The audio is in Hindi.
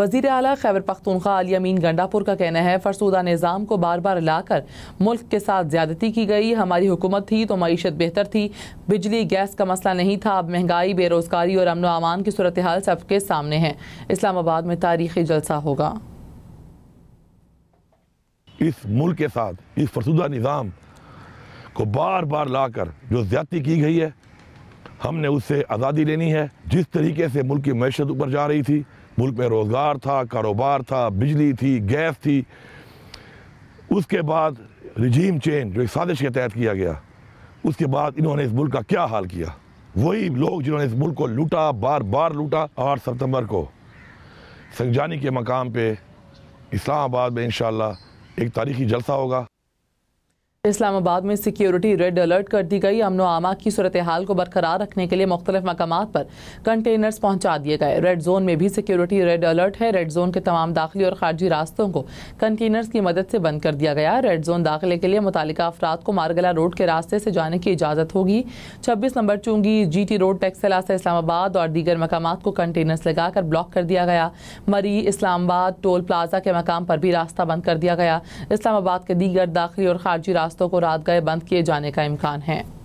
वजीर अला खैबर पख्तूनखा अलियमीन गंडापुर का कहना है फरसूदा निज़ाम को बार बार लाकर मुल्क के साथ ज्यादती की गई हमारी हुकूमत थी तो मीशत बेहतर थी बिजली गैस का मसला नहीं था अब महंगाई बेरोज़गारी और अमन अमान की सूरत हाल सबके सामने है इस्लामाबाद में तारीखी जलसा होगा इस मुल्क के साथ इस फरसूदा निज़ाम को बार बार लाकर जो ज्यादा की गई है हमने उससे आज़ादी लेनी है जिस तरीके से मुल्क की मैशत ऊपर जा रही थी मुल्क में रोज़गार था कारोबार था बिजली थी गैस थी उसके बाद रिजीम चेंज जो एक साजिश के तहत किया गया उसके बाद इन्होंने इस मुल्क का क्या हाल किया वही लोग जिन्होंने इस मुल्क को लूटा बार बार लूटा आठ सितंबर को संजानी के मकाम पे इस्लामाबाद में इन एक तारीखी जलसा होगा इस्लामाबाद में सिक्योरिटी रेड अलर्ट कर दी गई अमनो आमा की सूरत हाल को बरकरार रखने के लिए मुख्तलिफ मकाम पर कंटेनर्स पहुंचा दिए गए रेड जोन में भी सिक्योरिटी रेड अलर्ट है रेड जोन के तमाम दाखिली और खारजी रास्तों को कंटेनर्स की मदद से बंद कर दिया गया रेड जोन दाखिले के लिए मुतल अफराद को मारगला रोड के रास्ते से जाने की इजाज़त होगी छब्बीस नंबर चूंगी जी टी रोड टेक्सला से इस्लामाबाद और दीगर मकाम को कंटेनर्स लगाकर ब्लॉक कर दिया गया मरी इस्लामाबाद टोल प्लाजा के मकाम पर भी रास्ता बंद कर दिया गया इस्लामाबाद के दीगर दाखिली और खारजी रास्तों को रात गए बंद किए जाने का इम्कान है